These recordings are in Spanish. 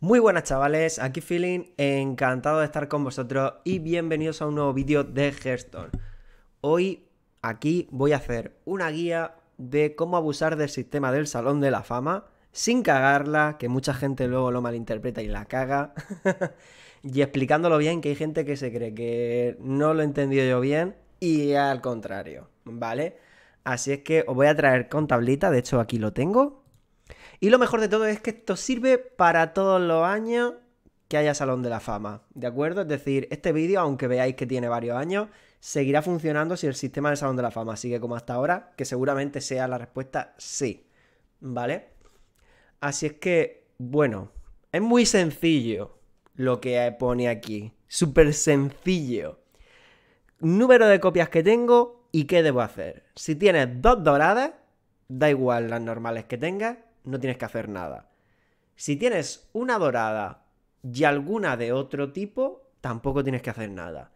Muy buenas chavales, aquí Feeling, encantado de estar con vosotros y bienvenidos a un nuevo vídeo de Hearthstone. Hoy aquí voy a hacer una guía de cómo abusar del sistema del Salón de la Fama sin cagarla, que mucha gente luego lo malinterpreta y la caga, y explicándolo bien que hay gente que se cree que no lo he entendido yo bien y al contrario, ¿vale? Así es que os voy a traer con tablita, de hecho aquí lo tengo, y lo mejor de todo es que esto sirve para todos los años que haya Salón de la Fama, ¿de acuerdo? Es decir, este vídeo, aunque veáis que tiene varios años, seguirá funcionando si el sistema del Salón de la Fama sigue como hasta ahora, que seguramente sea la respuesta sí, ¿vale? Así es que, bueno, es muy sencillo lo que pone aquí, súper sencillo. Número de copias que tengo y qué debo hacer. Si tienes dos doradas, da igual las normales que tengas, no tienes que hacer nada. Si tienes una dorada y alguna de otro tipo, tampoco tienes que hacer nada.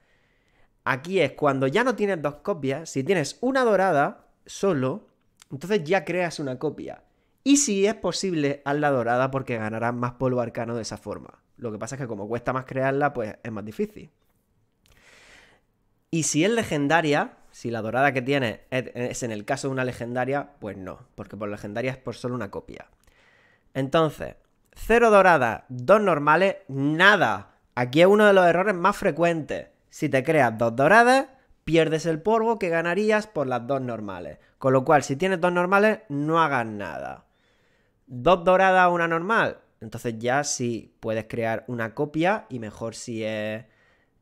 Aquí es cuando ya no tienes dos copias, si tienes una dorada solo, entonces ya creas una copia. Y si es posible, haz la dorada porque ganarás más polvo arcano de esa forma. Lo que pasa es que como cuesta más crearla, pues es más difícil. Y si es legendaria, si la dorada que tiene es en el caso de una legendaria, pues no, porque por legendaria es por solo una copia. Entonces, cero dorada, dos normales, nada. Aquí es uno de los errores más frecuentes. Si te creas dos doradas, pierdes el polvo que ganarías por las dos normales. Con lo cual, si tienes dos normales, no hagas nada. Dos doradas, una normal. Entonces ya sí puedes crear una copia y mejor si es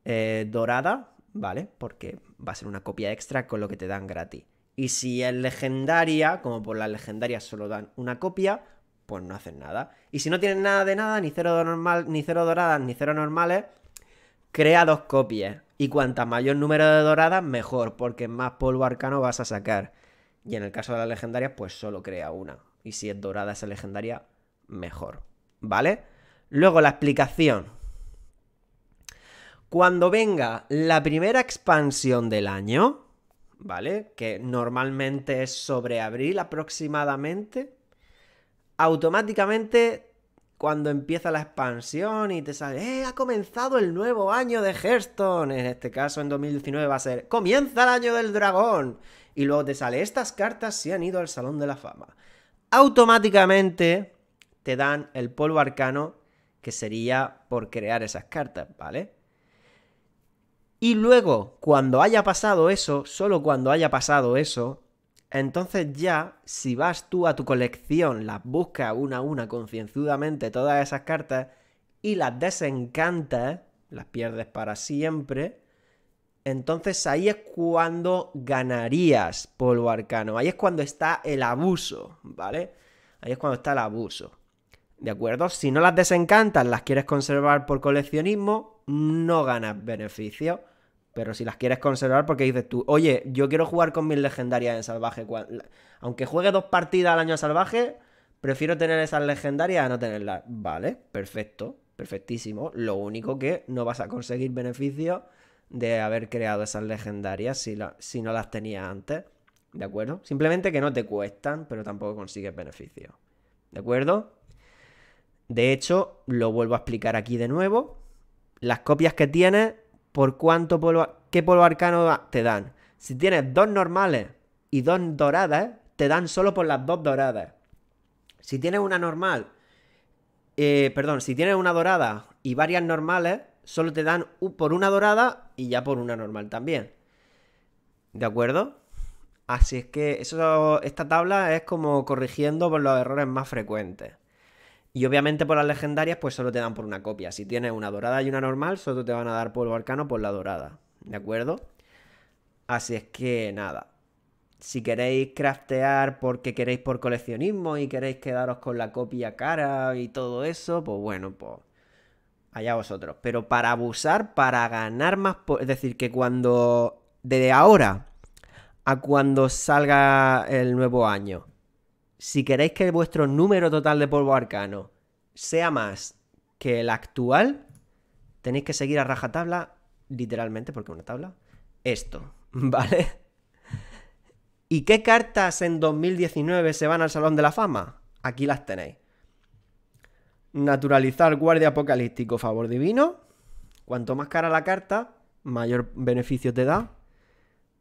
eh, dorada, ¿vale? Porque va a ser una copia extra con lo que te dan gratis. Y si es legendaria, como por las legendarias solo dan una copia, pues no hacen nada. Y si no tienen nada de nada, ni cero normal, ni cero doradas, ni cero normales, crea dos copias. Y cuanta mayor número de doradas, mejor, porque más polvo arcano vas a sacar. Y en el caso de las legendarias, pues solo crea una. Y si es dorada esa legendaria, mejor. ¿Vale? Luego la explicación. Cuando venga la primera expansión del año, ¿vale? Que normalmente es sobre abril aproximadamente, automáticamente cuando empieza la expansión y te sale, ¡eh! Ha comenzado el nuevo año de Hearthstone. En este caso, en 2019 va a ser, ¡comienza el año del dragón! Y luego te sale, estas cartas se han ido al Salón de la Fama. Automáticamente te dan el polvo arcano, que sería por crear esas cartas, ¿vale? Y luego, cuando haya pasado eso, solo cuando haya pasado eso, entonces ya, si vas tú a tu colección, las buscas una a una concienzudamente todas esas cartas y las desencantas, las pierdes para siempre, entonces ahí es cuando ganarías polvo arcano, ahí es cuando está el abuso, ¿vale? Ahí es cuando está el abuso. ¿De acuerdo? Si no las desencantas, las quieres conservar por coleccionismo, no ganas beneficio. Pero si las quieres conservar porque dices tú, oye, yo quiero jugar con mis legendarias en salvaje. Aunque juegue dos partidas al año salvaje, prefiero tener esas legendarias a no tenerlas. Vale, perfecto, perfectísimo. Lo único que no vas a conseguir beneficio de haber creado esas legendarias si, si no las tenías antes. ¿De acuerdo? Simplemente que no te cuestan, pero tampoco consigues beneficio. ¿De acuerdo? De hecho, lo vuelvo a explicar aquí de nuevo. Las copias que tienes, por cuánto polvo, qué polvo arcano te dan. Si tienes dos normales y dos doradas, te dan solo por las dos doradas. Si tienes una normal, eh, perdón, si tienes una dorada y varias normales, solo te dan por una dorada y ya por una normal también. ¿De acuerdo? Así es que eso, esta tabla es como corrigiendo por los errores más frecuentes. Y obviamente por las legendarias, pues solo te dan por una copia. Si tienes una dorada y una normal, solo te van a dar polvo arcano por la dorada. ¿De acuerdo? Así es que nada. Si queréis craftear porque queréis por coleccionismo y queréis quedaros con la copia cara y todo eso, pues bueno, pues allá vosotros. Pero para abusar, para ganar más... Es decir, que cuando... Desde ahora a cuando salga el nuevo año si queréis que vuestro número total de polvo arcano sea más que el actual, tenéis que seguir a rajatabla, literalmente, porque una tabla, esto, ¿vale? ¿Y qué cartas en 2019 se van al Salón de la Fama? Aquí las tenéis. Naturalizar Guardia Apocalíptico Favor Divino. Cuanto más cara la carta, mayor beneficio te da.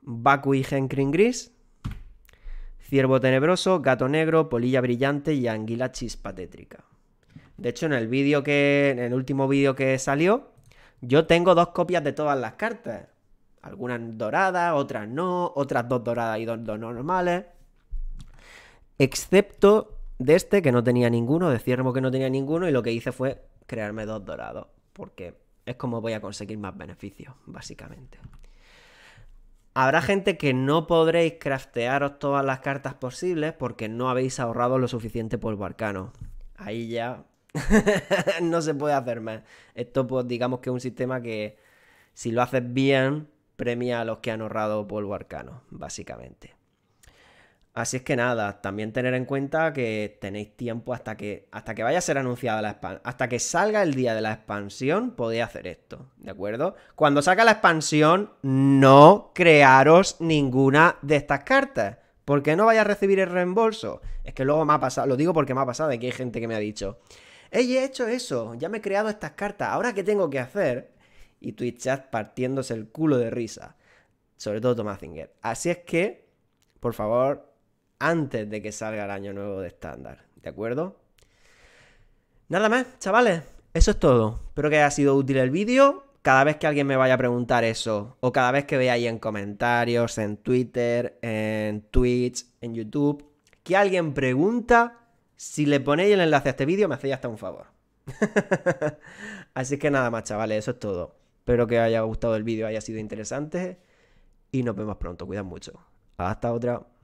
Baku y Henkring Gris. Ciervo tenebroso, gato negro, polilla brillante y anguila chispa tétrica. De hecho, en el vídeo que. En el último vídeo que salió, yo tengo dos copias de todas las cartas. Algunas doradas, otras no, otras dos doradas y dos, dos normales. Excepto de este que no tenía ninguno, de ciervo que no tenía ninguno, y lo que hice fue crearme dos dorados. Porque es como voy a conseguir más beneficios, básicamente. Habrá gente que no podréis craftearos todas las cartas posibles porque no habéis ahorrado lo suficiente polvo arcano. Ahí ya no se puede hacer más. Esto pues digamos que es un sistema que si lo haces bien premia a los que han ahorrado polvo arcano, básicamente. Así es que nada, también tener en cuenta que tenéis tiempo hasta que, hasta que vaya a ser anunciada la expansión. Hasta que salga el día de la expansión, podéis hacer esto, ¿de acuerdo? Cuando salga la expansión, no crearos ninguna de estas cartas. Porque no vais a recibir el reembolso. Es que luego me ha pasado, lo digo porque me ha pasado, de que hay gente que me ha dicho, hey, he hecho eso, ya me he creado estas cartas, ahora qué tengo que hacer. Y Twitch chat partiéndose el culo de risa. Sobre todo Tomás Así es que, por favor, antes de que salga el año nuevo de estándar, ¿de acuerdo? Nada más, chavales, eso es todo. Espero que haya sido útil el vídeo. Cada vez que alguien me vaya a preguntar eso, o cada vez que veáis en comentarios, en Twitter, en Twitch, en YouTube, que alguien pregunta, si le ponéis el enlace a este vídeo, me hacéis hasta un favor. Así que nada más, chavales, eso es todo. Espero que haya gustado el vídeo, haya sido interesante. Y nos vemos pronto. Cuidad mucho. Hasta otra.